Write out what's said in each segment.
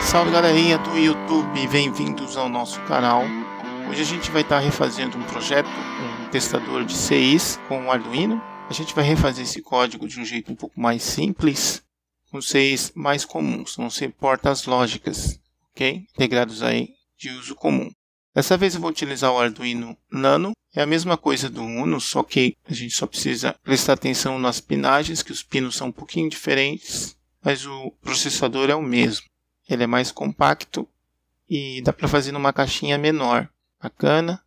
Salve galerinha do YouTube, bem-vindos ao nosso canal. Hoje a gente vai estar refazendo um projeto, um testador de CIs com Arduino. A gente vai refazer esse código de um jeito um pouco mais simples, com CIs mais comuns, vão ser portas lógicas, ok? Integrados aí de uso comum. Dessa vez eu vou utilizar o Arduino Nano. É a mesma coisa do Uno, só que a gente só precisa prestar atenção nas pinagens, que os pinos são um pouquinho diferentes, mas o processador é o mesmo. Ele é mais compacto e dá para fazer numa caixinha menor. Bacana.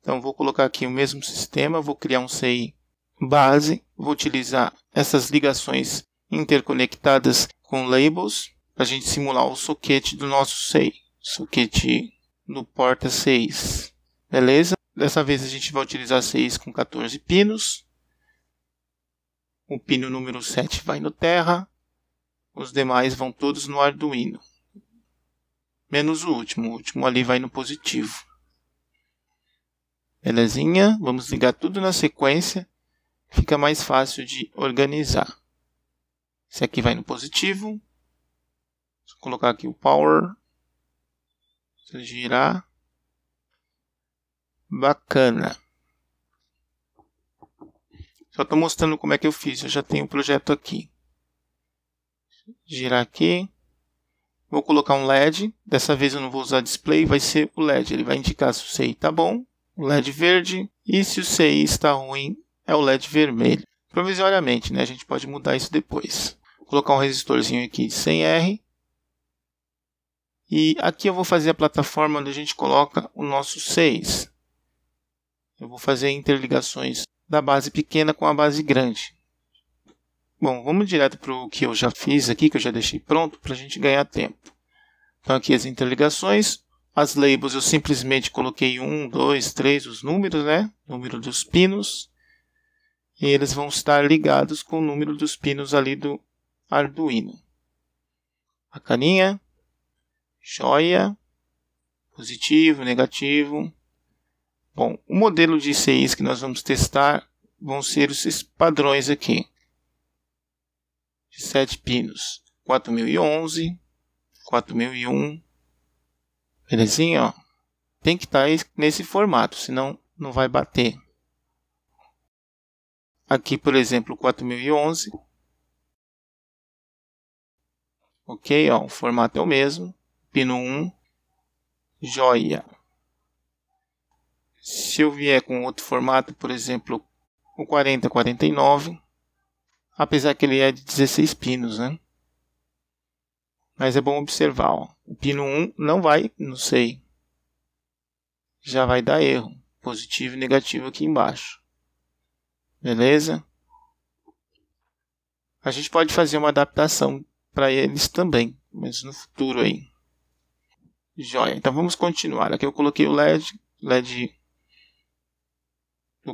Então vou colocar aqui o mesmo sistema, vou criar um CI base, vou utilizar essas ligações interconectadas com labels para a gente simular o soquete do nosso CI, soquete no porta 6. Beleza? Dessa vez a gente vai utilizar 6 com 14 pinos. O pino número 7 vai no terra. Os demais vão todos no Arduino. Menos o último. O último ali vai no positivo. Belezinha? Vamos ligar tudo na sequência. Fica mais fácil de organizar. Esse aqui vai no positivo. Vou colocar aqui o power girar. Bacana. Só estou mostrando como é que eu fiz. Eu já tenho o um projeto aqui. Girar aqui. Vou colocar um LED. Dessa vez eu não vou usar display, vai ser o LED. Ele vai indicar se o CI está bom, o LED verde. E se o CI está ruim, é o LED vermelho. Provisoriamente, né? A gente pode mudar isso depois. Vou colocar um resistorzinho aqui de 100R. E aqui eu vou fazer a plataforma onde a gente coloca o nosso 6. Eu vou fazer interligações da base pequena com a base grande. Bom, vamos direto para o que eu já fiz aqui, que eu já deixei pronto, para a gente ganhar tempo. Então aqui as interligações, as labels eu simplesmente coloquei 1, 2, 3, os números, né? Número dos pinos. E eles vão estar ligados com o número dos pinos ali do Arduino. A caninha, joia, positivo, negativo. Bom, o modelo de ICIs que nós vamos testar vão ser esses padrões aqui. De 7 pinos, 4011, 4001. Belezinha, ó. Tem que tá estar nesse formato, senão não vai bater. Aqui, por exemplo, 4011. Ok, ó, o formato é o mesmo pino 1, joia. Se eu vier com outro formato, por exemplo, o 4049, apesar que ele é de 16 pinos, né? Mas é bom observar, ó. o pino 1 não vai, não sei, já vai dar erro, positivo e negativo aqui embaixo. Beleza? A gente pode fazer uma adaptação para eles também, mas no futuro aí. Joia, então vamos continuar. Aqui eu coloquei o LED, LED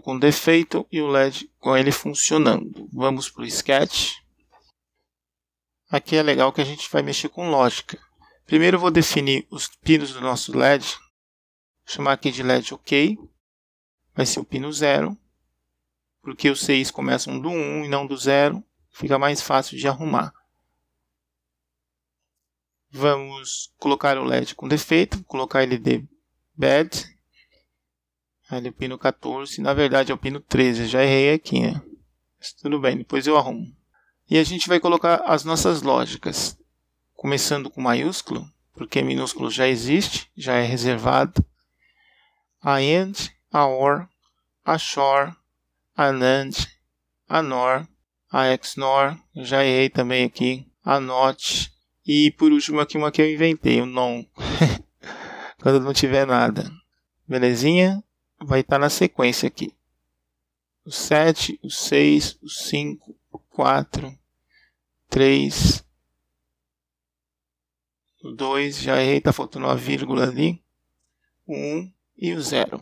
com defeito e o LED com ele funcionando. Vamos para o Sketch. Aqui é legal que a gente vai mexer com lógica. Primeiro vou definir os pinos do nosso LED. Vou chamar aqui de LED OK. Vai ser o pino 0. Porque os 6 começam do 1 um e não do 0. Fica mais fácil de arrumar. Vamos colocar o LED com defeito, colocar ele de bad. Ali o pino 14, na verdade é o pino 13, já errei aqui, né? Mas tudo bem, depois eu arrumo. E a gente vai colocar as nossas lógicas, começando com maiúsculo, porque minúsculo já existe, já é reservado. A and, a or, a SHOR, a nand a nor, a exnor, já errei também aqui, a not, e por último aqui uma que eu inventei, o non. Quando não tiver nada. Belezinha? Vai estar tá na sequência aqui. O 7, o 6, o 5, o 4, 3, o 2, já errei, tá faltando uma vírgula ali. O 1 e o 0.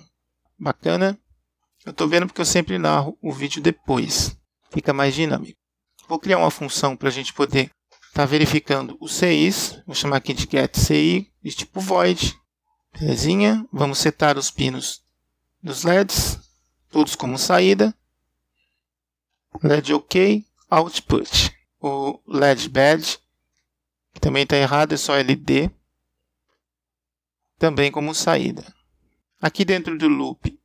Bacana? Eu estou vendo porque eu sempre narro o vídeo depois. Fica mais dinâmico. Vou criar uma função para a gente poder está verificando o CIs, vou chamar aqui de get CI de tipo void, belezinha? Vamos setar os pinos dos LEDs, todos como saída, LED OK, output, o LED bad, que também está errado, é só LD, também como saída. Aqui dentro do loop,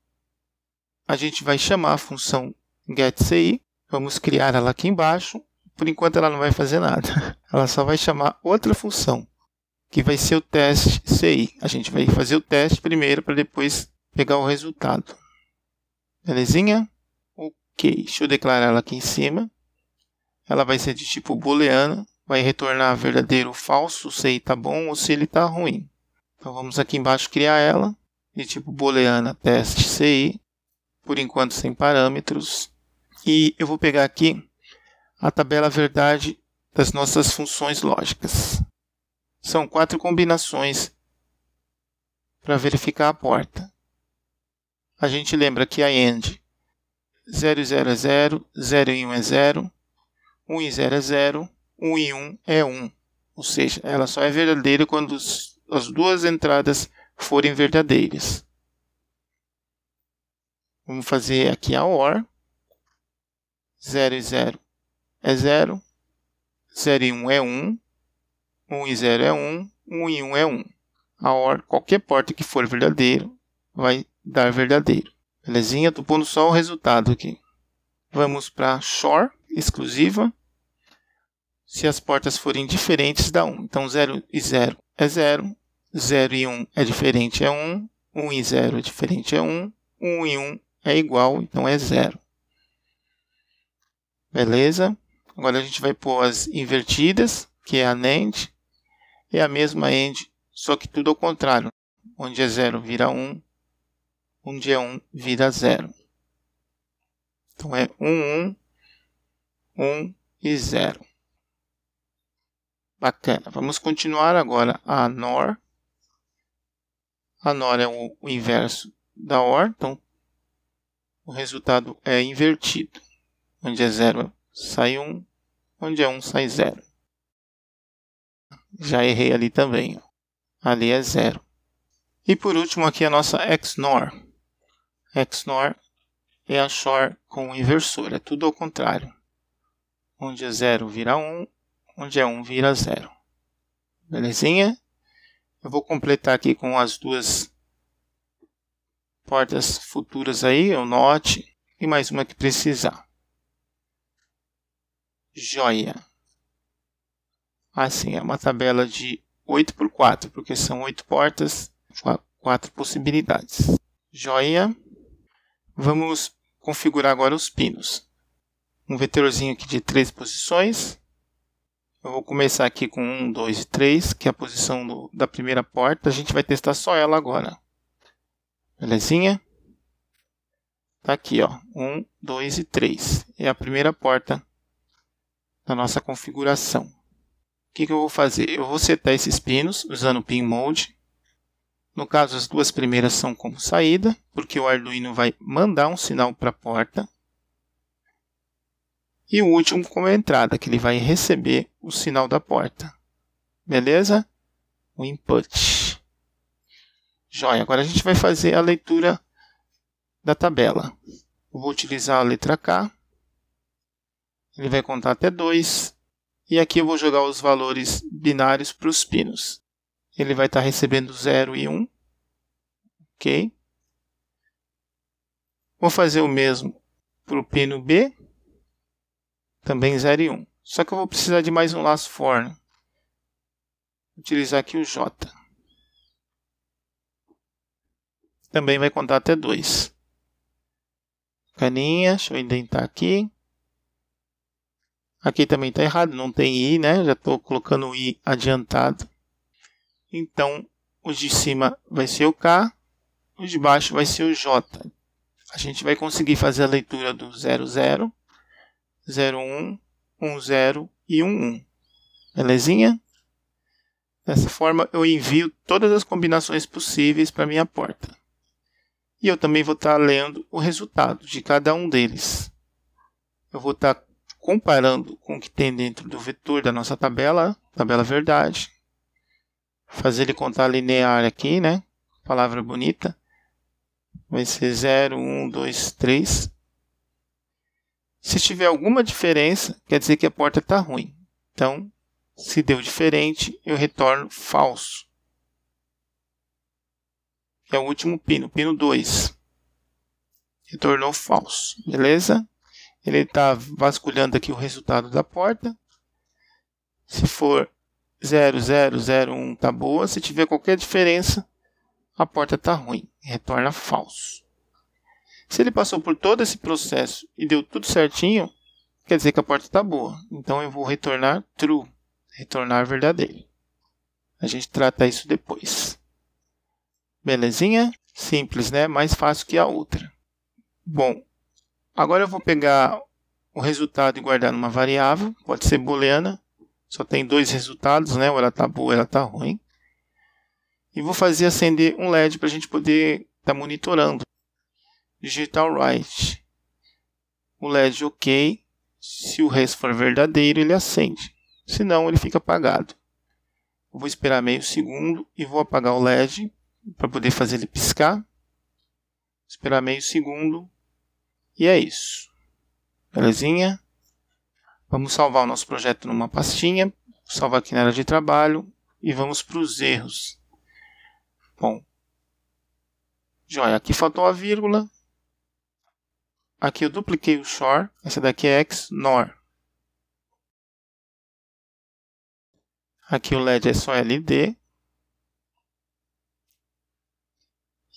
a gente vai chamar a função getCI, vamos criar ela aqui embaixo, por enquanto ela não vai fazer nada. Ela só vai chamar outra função, que vai ser o teste CI. A gente vai fazer o teste primeiro para depois pegar o resultado. Belezinha? Ok, deixa eu declarar ela aqui em cima. Ela vai ser de tipo booleano, vai retornar verdadeiro ou falso, se ele está bom ou se ele está ruim. Então vamos aqui embaixo criar ela, de tipo booleana teste CI, por enquanto sem parâmetros. E eu vou pegar aqui a tabela verdade das nossas funções lógicas. São quatro combinações para verificar a porta. A gente lembra que a AND 0 0 é 0, 0 em 1 é 0, 1 em 0 é 0, 1 em 1 é 1. Ou seja, ela só é verdadeira quando as duas entradas forem verdadeiras. Vamos fazer aqui a OR. 0 e 0 é 0, 0 e 1 um é 1, um, 1 um e 0 é 1, 1 e 1 é 1. A ordem, qualquer porta que for verdadeiro vai dar verdadeiro. Belezinha? Estou pondo só o resultado aqui. Vamos para shore, exclusiva. Se as portas forem diferentes, dá 1. Então, 0 e 0 é 0, 0 e 1 é diferente, é 1, 1 e 0 é diferente, é 1, 1 e 1 é igual, então é 0. Beleza? Agora a gente vai pôr as invertidas, que é a NAND, e a mesma AND, só que tudo ao contrário. Onde é 0 vira 1, um, onde é 1 um, vira 0. Então é 1, 1, 1 e 0. Bacana. Vamos continuar agora a NOR. A NOR é o inverso da OR, então o resultado é invertido. Onde é 0 sai 1, um, onde é 1 sai 0. Já errei ali também. Ali é 0. E por último aqui a nossa XNOR. XNOR é a XOR com o inversor, é tudo ao contrário. Onde é 0 vira 1, onde é 1 vira 0. Belezinha? Eu vou completar aqui com as duas portas futuras aí, o NOT e mais uma que precisar joia. Assim, é uma tabela de 8 por 4, porque são 8 portas, 4 possibilidades. Joia. Vamos configurar agora os pinos. Um vetorzinho aqui de 3 posições. Eu vou começar aqui com 1, 2 e 3, que é a posição do, da primeira porta. A gente vai testar só ela agora. Belezinha? Tá aqui, ó. 1, 2 e 3. É a primeira porta na nossa configuração. O que, que eu vou fazer? Eu vou setar esses pinos usando o pin mode. No caso, as duas primeiras são como saída, porque o Arduino vai mandar um sinal para a porta. E o último como entrada, que ele vai receber o sinal da porta. Beleza? O input. Joia, agora a gente vai fazer a leitura da tabela. Eu vou utilizar a letra K ele vai contar até 2. E aqui eu vou jogar os valores binários para os pinos. Ele vai estar tá recebendo 0 e 1. Um. Ok. Vou fazer o mesmo para o pino B. Também 0 e 1. Um. Só que eu vou precisar de mais um laço for. Né? Utilizar aqui o J. Também vai contar até 2. Caninha, deixa eu indentar aqui. Aqui também está errado, não tem i, né? Já estou colocando o i adiantado. Então, os de cima vai ser o k, os de baixo vai ser o j. A gente vai conseguir fazer a leitura do 00, 01, 10 e 11. Belezinha? Dessa forma, eu envio todas as combinações possíveis para minha porta. E eu também vou estar tá lendo o resultado de cada um deles. Eu vou estar tá comparando com o que tem dentro do vetor da nossa tabela, tabela verdade. Fazer ele contar linear aqui, né? Palavra bonita. Vai ser 0, 1, 2, 3. Se tiver alguma diferença, quer dizer que a porta está ruim. Então, se deu diferente, eu retorno falso. Que é o último pino, pino 2. Retornou falso, beleza? Ele está vasculhando aqui o resultado da porta. Se for 0001 tá boa, se tiver qualquer diferença, a porta tá ruim, retorna falso. Se ele passou por todo esse processo e deu tudo certinho, quer dizer que a porta tá boa. Então eu vou retornar true, retornar verdadeiro. A gente trata isso depois. Belezinha? Simples, né? Mais fácil que a outra. Bom, Agora eu vou pegar o resultado e guardar numa variável, pode ser booleana, só tem dois resultados, né? ou ela está boa ou ela está ruim. E vou fazer acender um LED para a gente poder estar tá monitorando. Digital write, O LED OK. Se o res for verdadeiro, ele acende. Se não, ele fica apagado. Vou esperar meio segundo e vou apagar o LED para poder fazer ele piscar. esperar meio segundo e é isso. Belezinha? Vamos salvar o nosso projeto numa pastinha, salvar aqui na área de trabalho e vamos para os erros. Bom, joia, aqui faltou a vírgula. Aqui eu dupliquei o short. essa daqui é x, nor. Aqui o LED é só LD.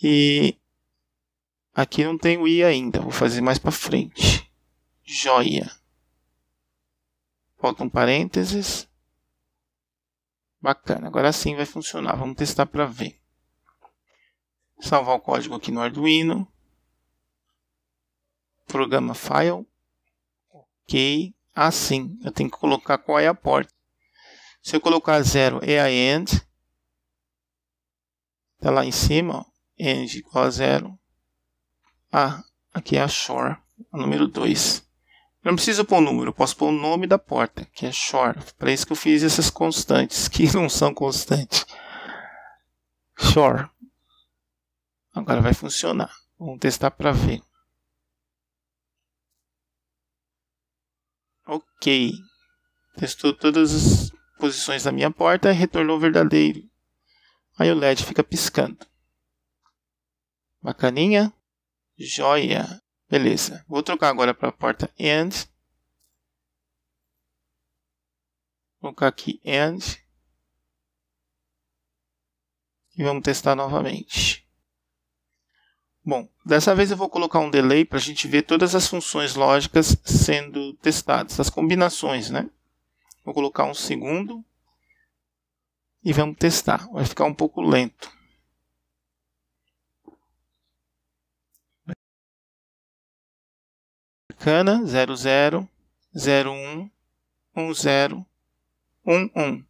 E Aqui não tem o i ainda, vou fazer mais para frente. Joia. Faltam parênteses. Bacana, agora sim vai funcionar. Vamos testar para ver. Salvar o código aqui no Arduino. Programa File. Ok. Assim, ah, eu tenho que colocar qual é a porta. Se eu colocar zero é a end. Tá lá em cima, ó. end igual a zero. Ah, aqui é a Shore, a número 2. Eu não preciso pôr o um número, eu posso pôr o nome da porta, que é Shore. Para isso que eu fiz essas constantes, que não são constantes. Shore. Agora vai funcionar. Vamos testar para ver. Ok. Testou todas as posições da minha porta e retornou verdadeiro. Aí o LED fica piscando. Bacaninha. Joia. Beleza. Vou trocar agora para a porta and. Vou colocar aqui and. E vamos testar novamente. Bom, dessa vez eu vou colocar um delay para a gente ver todas as funções lógicas sendo testadas, as combinações, né? Vou colocar um segundo e vamos testar. Vai ficar um pouco lento. bacana 00 01 10 11.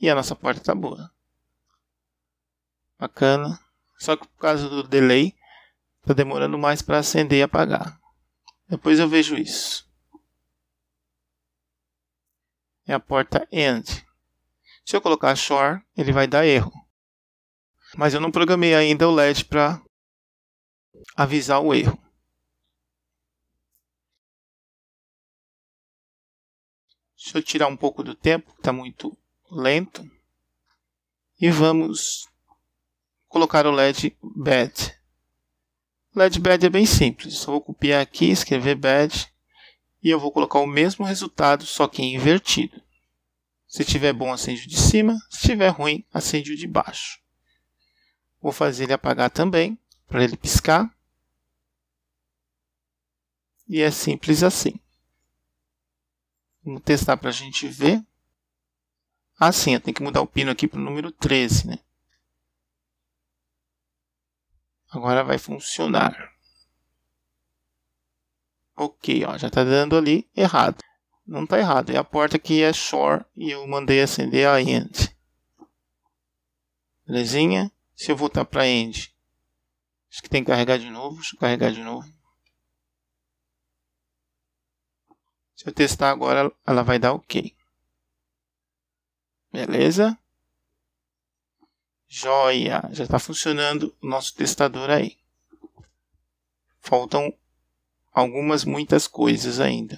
E a nossa porta está boa. Bacana. Só que por causa do delay, está demorando mais para acender e apagar. Depois eu vejo isso. É a porta end. Se eu colocar shore, ele vai dar erro. Mas eu não programei ainda o LED para avisar o erro. Deixa eu tirar um pouco do tempo, que está muito lento. E vamos colocar o LED bad. LED bad é bem simples. Só vou copiar aqui, escrever bad. E eu vou colocar o mesmo resultado, só que invertido. Se tiver bom, acende o de cima. Se tiver ruim, acende o de baixo. Vou fazer ele apagar também, para ele piscar. E é simples assim testar para a gente ver. Ah, sim, eu tenho que mudar o pino aqui para o número 13, né? Agora vai funcionar. Ok, ó, já está dando ali errado. Não está errado, é a porta que é short e eu mandei acender a end. Belezinha? Se eu voltar para end, acho que tem que carregar de novo. Deixa eu carregar de novo. Se eu testar agora, ela vai dar OK. Beleza? Joia! Já está funcionando o nosso testador aí. Faltam algumas, muitas coisas ainda.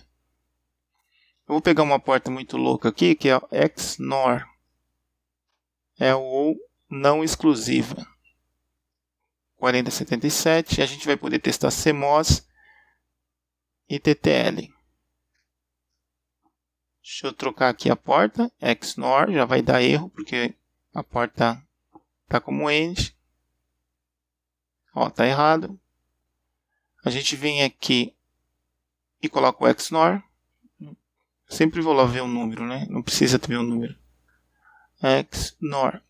Eu vou pegar uma porta muito louca aqui, que é o XNOR. É o ou não exclusiva. 4077. A gente vai poder testar CMOS e TTL. Deixa eu trocar aqui a porta, XNOR, já vai dar erro, porque a porta está como end. Está tá errado. A gente vem aqui e coloca o XNOR. Sempre vou lá ver o número, né? Não precisa ter o um número. XNOR.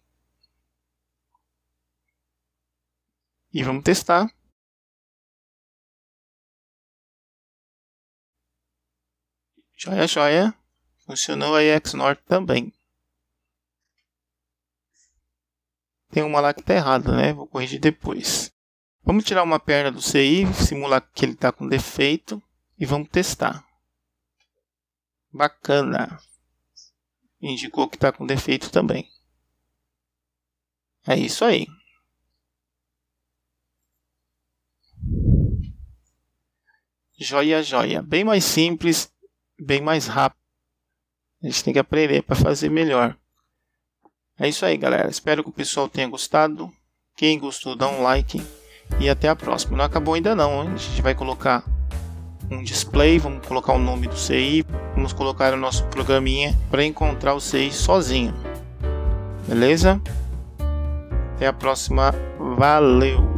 E vamos testar. Joia, joia. Funcionou a EX North também. Tem uma lá que está errada, né? Vou corrigir depois. Vamos tirar uma perna do CI, simular que ele está com defeito e vamos testar. Bacana. Indicou que está com defeito também. É isso aí. Joia, joia. Bem mais simples, bem mais rápido. A gente tem que aprender para fazer melhor. É isso aí, galera. Espero que o pessoal tenha gostado. Quem gostou, dá um like. E até a próxima. Não acabou ainda não. A gente vai colocar um display, vamos colocar o nome do CI, vamos colocar o nosso programinha para encontrar o CI sozinho. Beleza? Até a próxima. Valeu!